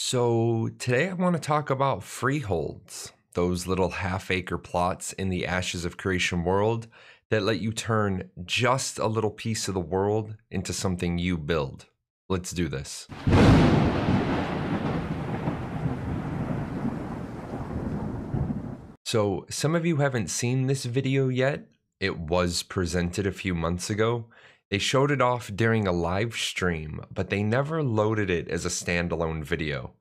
So, today I want to talk about freeholds, those little half acre plots in the ashes of creation world that let you turn just a little piece of the world into something you build. Let's do this. So, some of you haven't seen this video yet. It was presented a few months ago. They showed it off during a live stream, but they never loaded it as a standalone video.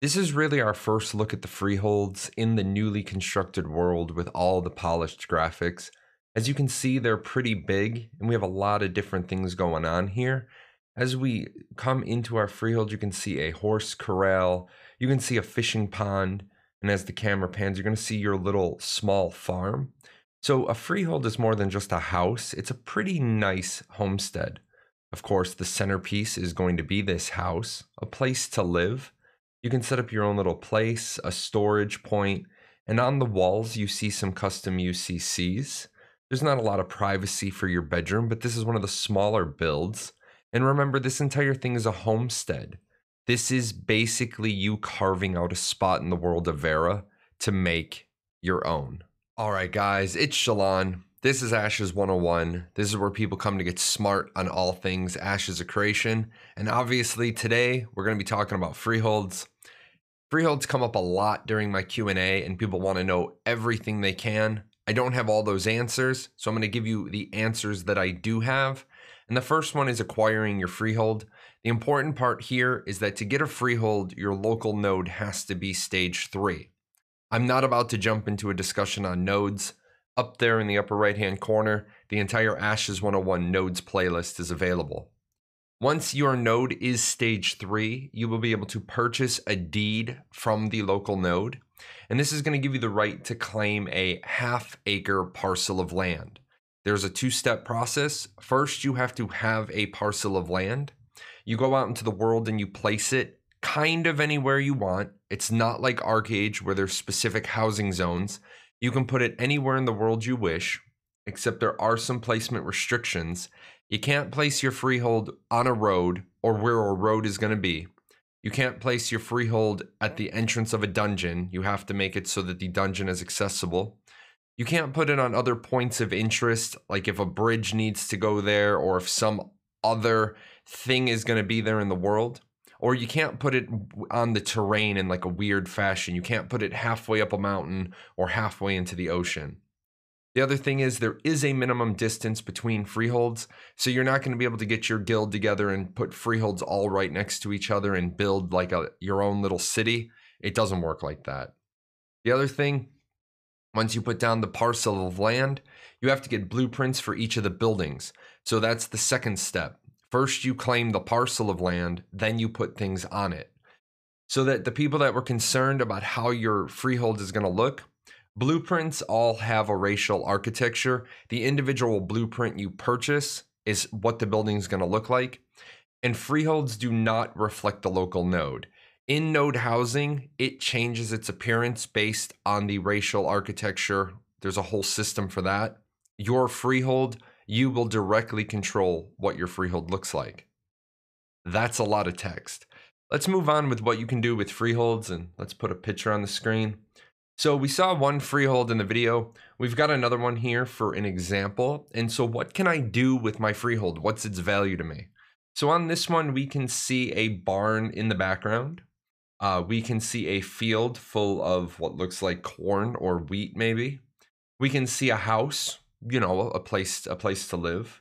This is really our first look at the freeholds in the newly constructed world with all the polished graphics. As you can see, they're pretty big, and we have a lot of different things going on here. As we come into our freehold, you can see a horse corral, you can see a fishing pond, and as the camera pans, you're going to see your little small farm. So a freehold is more than just a house, it's a pretty nice homestead. Of course, the centerpiece is going to be this house, a place to live. You can set up your own little place, a storage point, and on the walls you see some custom UCCs. There's not a lot of privacy for your bedroom, but this is one of the smaller builds. And remember, this entire thing is a homestead. This is basically you carving out a spot in the world of Vera to make your own. All right, guys, it's Shalon. This is Ashes 101. This is where people come to get smart on all things Ashes of Creation. And obviously today we're going to be talking about freeholds. Freeholds come up a lot during my Q&A and people want to know everything they can. I don't have all those answers, so I'm going to give you the answers that I do have. And the first one is acquiring your freehold. The important part here is that to get a freehold, your local node has to be stage 3. I'm not about to jump into a discussion on nodes. Up there in the upper right hand corner, the entire Ashes 101 nodes playlist is available. Once your node is stage three, you will be able to purchase a deed from the local node. And this is going to give you the right to claim a half acre parcel of land. There's a two step process. First, you have to have a parcel of land. You go out into the world and you place it kind of anywhere you want. It's not like Arcage where there's specific housing zones. You can put it anywhere in the world you wish, except there are some placement restrictions. You can't place your freehold on a road or where a road is going to be. You can't place your freehold at the entrance of a dungeon. You have to make it so that the dungeon is accessible. You can't put it on other points of interest, like if a bridge needs to go there or if some other thing is going to be there in the world or you can't put it on the terrain in like a weird fashion. You can't put it halfway up a mountain or halfway into the ocean. The other thing is there is a minimum distance between freeholds, so you're not going to be able to get your guild together and put freeholds all right next to each other and build like a your own little city. It doesn't work like that. The other thing, once you put down the parcel of land, you have to get blueprints for each of the buildings. So that's the second step. First, you claim the parcel of land, then you put things on it. So that the people that were concerned about how your freehold is going to look, blueprints all have a racial architecture. The individual blueprint you purchase is what the building is going to look like. And freeholds do not reflect the local node. In node housing, it changes its appearance based on the racial architecture. There's a whole system for that. Your freehold you will directly control what your freehold looks like. That's a lot of text. Let's move on with what you can do with freeholds and let's put a picture on the screen. So we saw one freehold in the video. We've got another one here for an example. And so what can I do with my freehold? What's its value to me? So on this one, we can see a barn in the background. Uh, we can see a field full of what looks like corn or wheat, maybe. We can see a house you know, a place a place to live.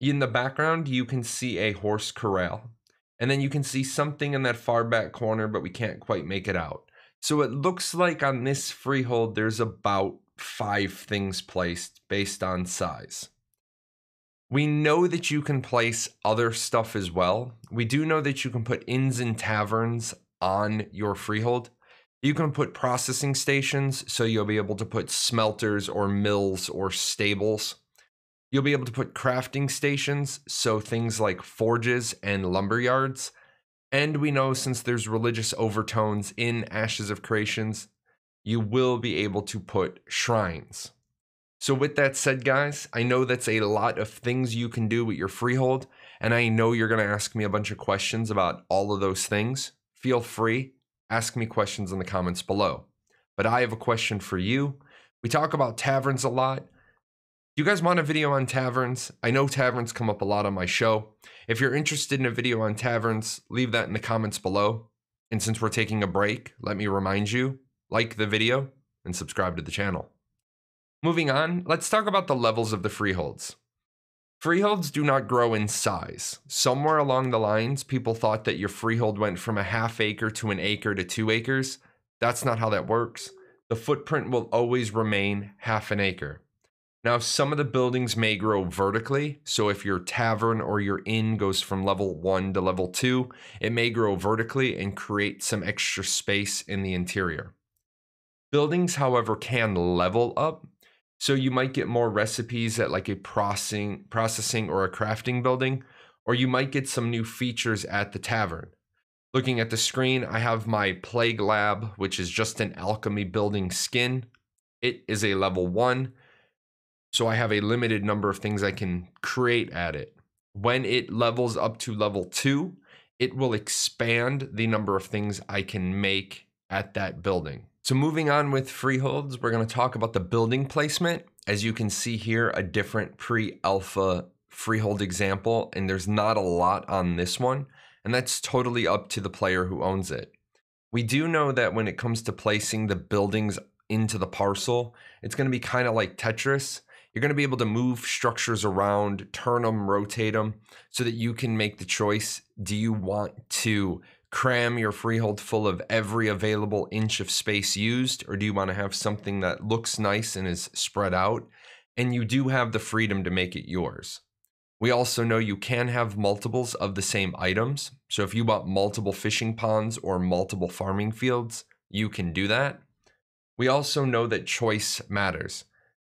In the background, you can see a horse corral. And then you can see something in that far back corner, but we can't quite make it out. So it looks like on this freehold, there's about five things placed based on size. We know that you can place other stuff as well. We do know that you can put inns and taverns on your freehold. You can put processing stations, so you'll be able to put smelters or mills or stables. You'll be able to put crafting stations, so things like forges and lumber yards. And we know since there's religious overtones in Ashes of Creations, you will be able to put shrines. So, with that said, guys, I know that's a lot of things you can do with your freehold, and I know you're going to ask me a bunch of questions about all of those things. Feel free, ask me questions in the comments below. But I have a question for you. We talk about taverns a lot. Do you guys want a video on taverns? I know taverns come up a lot on my show. If you're interested in a video on taverns, leave that in the comments below. And since we're taking a break, let me remind you like the video and subscribe to the channel. Moving on, let's talk about the levels of the freeholds. Freeholds do not grow in size. Somewhere along the lines, people thought that your freehold went from a half acre to an acre to two acres. That's not how that works. The footprint will always remain half an acre. Now, some of the buildings may grow vertically. So, if your tavern or your inn goes from level one to level two, it may grow vertically and create some extra space in the interior. Buildings, however, can level up so you might get more recipes at like a processing processing or a crafting building, or you might get some new features at the tavern. Looking at the screen, I have my Plague Lab, which is just an alchemy building skin. It is a level one, so I have a limited number of things I can create at it. When it levels up to level two, it will expand the number of things I can make at that building. So moving on with freeholds, we're going to talk about the building placement. As you can see here, a different pre-alpha freehold example, and there's not a lot on this one, and that's totally up to the player who owns it. We do know that when it comes to placing the buildings into the parcel, it's going to be kind of like Tetris. You're going to be able to move structures around, turn them, rotate them, so that you can make the choice. Do you want to cram your freehold full of every available inch of space used, or do you want to have something that looks nice and is spread out? And you do have the freedom to make it yours. We also know you can have multiples of the same items. So if you bought multiple fishing ponds or multiple farming fields, you can do that. We also know that choice matters.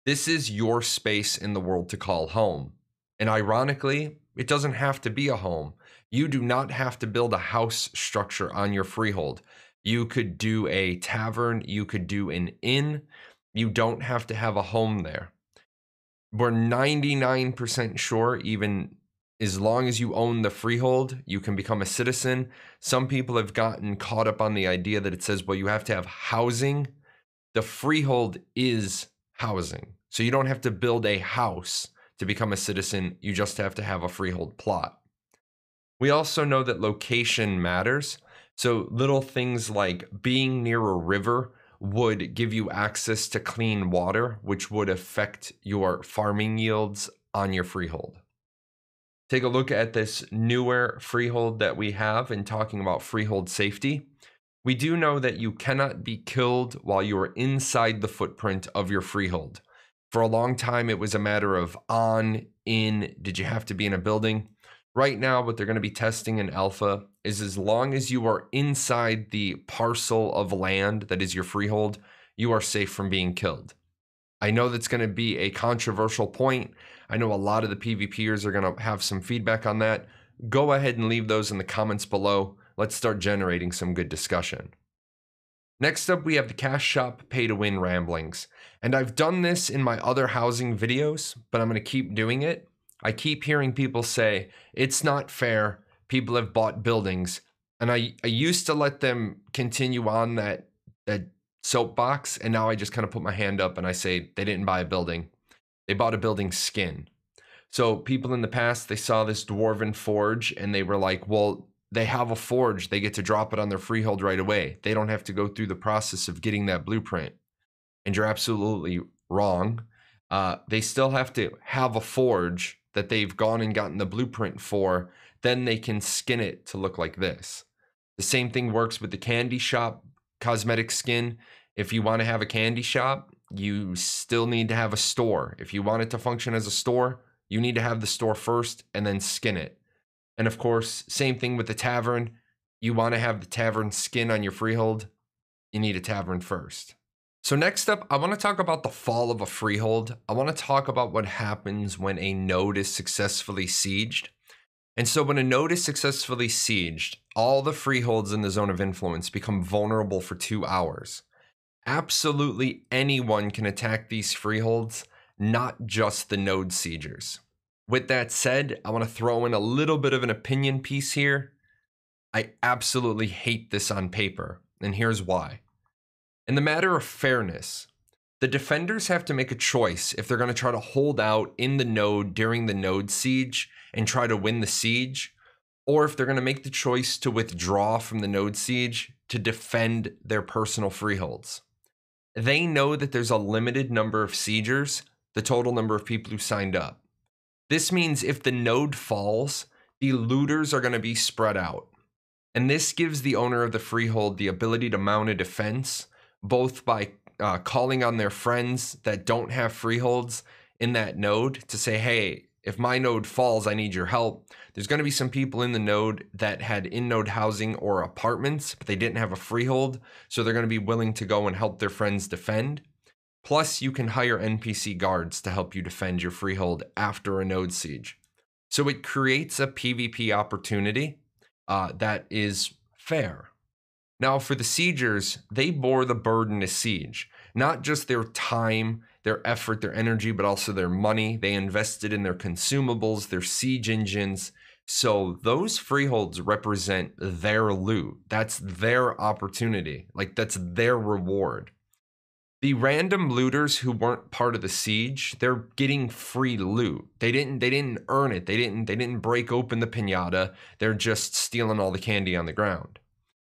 This is your space in the world to call home. And ironically, it doesn't have to be a home. You do not have to build a house structure on your freehold. You could do a tavern, you could do an inn. You don't have to have a home there. We're 99% sure, even as long as you own the freehold, you can become a citizen. Some people have gotten caught up on the idea that it says, well, you have to have housing. The freehold is housing. So you don't have to build a house to become a citizen, you just have to have a freehold plot. We also know that location matters. So, little things like being near a river would give you access to clean water, which would affect your farming yields on your freehold. Take a look at this newer freehold that we have in talking about freehold safety. We do know that you cannot be killed while you are inside the footprint of your freehold. For a long time, it was a matter of on, in, did you have to be in a building? right now, what they're going to be testing in alpha is as long as you are inside the parcel of land that is your freehold, you are safe from being killed. I know that's going to be a controversial point. I know a lot of the PvPers are going to have some feedback on that. Go ahead and leave those in the comments below. Let's start generating some good discussion. Next up, we have the Cash Shop Pay to Win Ramblings. And I've done this in my other housing videos, but I'm going to keep doing it I keep hearing people say, it's not fair. People have bought buildings. And I, I used to let them continue on that, that soapbox. And now I just kind of put my hand up and I say, they didn't buy a building. They bought a building skin. So people in the past, they saw this dwarven forge and they were like, well, they have a forge. They get to drop it on their freehold right away. They don't have to go through the process of getting that blueprint. And you're absolutely wrong. Uh, they still have to have a forge that they've gone and gotten the blueprint for, then they can skin it to look like this. The same thing works with the candy shop cosmetic skin. If you want to have a candy shop, you still need to have a store. If you want it to function as a store, you need to have the store first and then skin it. And of course, same thing with the tavern. You want to have the tavern skin on your freehold, you need a tavern first. So next up, I want to talk about the fall of a freehold. I want to talk about what happens when a node is successfully sieged. And so when a node is successfully sieged, all the freeholds in the zone of influence become vulnerable for two hours. Absolutely anyone can attack these freeholds, not just the node siegers. With that said, I want to throw in a little bit of an opinion piece here. I absolutely hate this on paper, and here's why. In the matter of fairness, the defenders have to make a choice if they're going to try to hold out in the node during the node siege and try to win the siege, or if they're going to make the choice to withdraw from the node siege to defend their personal freeholds. They know that there's a limited number of siegers, the total number of people who signed up. This means if the node falls, the looters are going to be spread out. And this gives the owner of the freehold the ability to mount a defense both by uh, calling on their friends that don't have freeholds in that node to say, hey, if my node falls, I need your help. There's going to be some people in the node that had in node housing or apartments, but they didn't have a freehold. So they're going to be willing to go and help their friends defend. Plus, you can hire NPC guards to help you defend your freehold after a node siege. So it creates a PvP opportunity uh, that is fair. Now, for the siegers, they bore the burden of siege, not just their time, their effort, their energy, but also their money. They invested in their consumables, their siege engines. So those freeholds represent their loot. That's their opportunity. Like that's their reward. The random looters who weren't part of the siege, they're getting free loot. They didn't they didn't earn it. They didn't they didn't break open the piñata. They're just stealing all the candy on the ground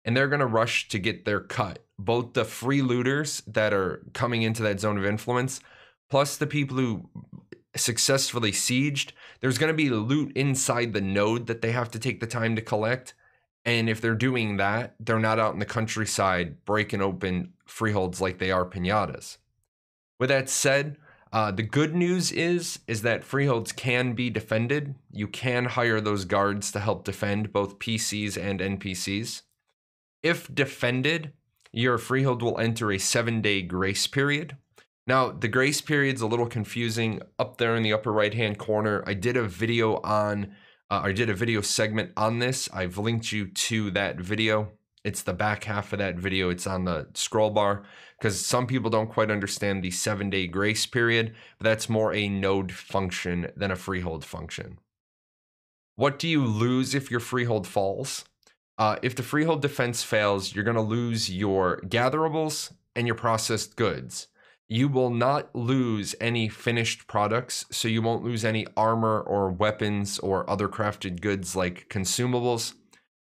and they're going to rush to get their cut. Both the free looters that are coming into that zone of influence, plus the people who successfully sieged, there's going to be loot inside the node that they have to take the time to collect. And if they're doing that, they're not out in the countryside breaking open freeholds like they are pinatas. With that said, uh, the good news is is that freeholds can be defended. You can hire those guards to help defend both PCs and NPCs. If defended, your freehold will enter a seven day grace period. Now, the grace period's a little confusing up there in the upper right hand corner. I did a video on, uh, I did a video segment on this. I've linked you to that video. It's the back half of that video. It's on the scroll bar because some people don't quite understand the seven day grace period, but that's more a node function than a freehold function. What do you lose if your freehold falls? Uh, if the freehold defense fails, you're going to lose your gatherables and your processed goods. You will not lose any finished products, so you won't lose any armor or weapons or other crafted goods like consumables.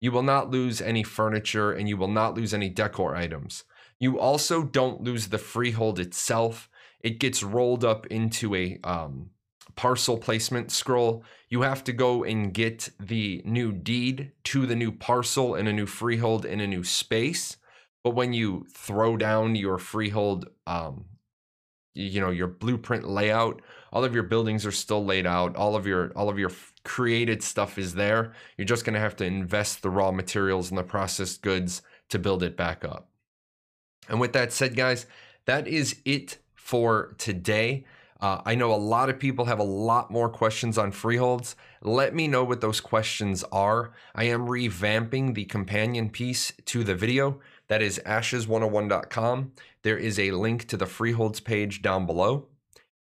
You will not lose any furniture and you will not lose any decor items. You also don't lose the freehold itself. It gets rolled up into a um, parcel placement scroll, you have to go and get the new deed to the new parcel and a new freehold in a new space. But when you throw down your freehold, um, you know your blueprint layout, all of your buildings are still laid out. All of your all of your created stuff is there. You're just going to have to invest the raw materials and the processed goods to build it back up. And with that said, guys, that is it for today. Uh, I know a lot of people have a lot more questions on freeholds. Let me know what those questions are. I am revamping the companion piece to the video. That is ashes101.com. There is a link to the freeholds page down below.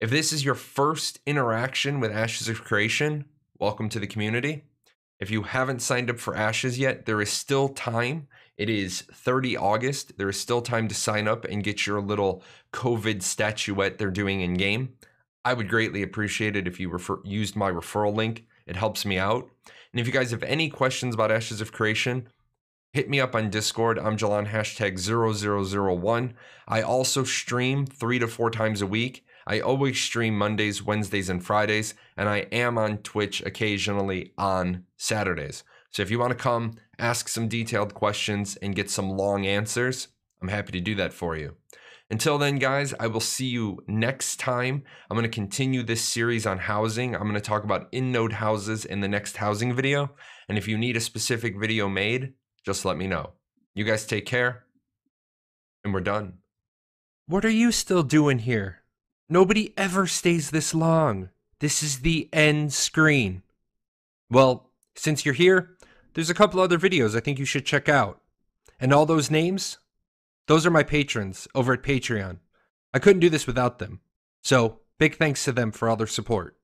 If this is your first interaction with Ashes of Creation, welcome to the community. If you haven't signed up for Ashes yet, there is still time. It is 30 August. There is still time to sign up and get your little COVID statuette they're doing in game. I would greatly appreciate it if you refer- used my referral link. It helps me out. And if you guys have any questions about Ashes of Creation, hit me up on Discord. I'm Jalan hashtag 0001. I also stream three to four times a week. I always stream Mondays, Wednesdays, and Fridays, and I am on Twitch occasionally on Saturdays. So if you want to come, ask some detailed questions, and get some long answers, I'm happy to do that for you. Until then, guys, I will see you next time. I'm going to continue this series on housing. I'm going to talk about in node houses in the next housing video. And if you need a specific video made, just let me know. You guys take care, and we're done. What are you still doing here? Nobody ever stays this long. This is the end screen. Well, since you're here, there's a couple other videos I think you should check out. And all those names? Those are my patrons over at Patreon. I couldn't do this without them. So, big thanks to them for all their support.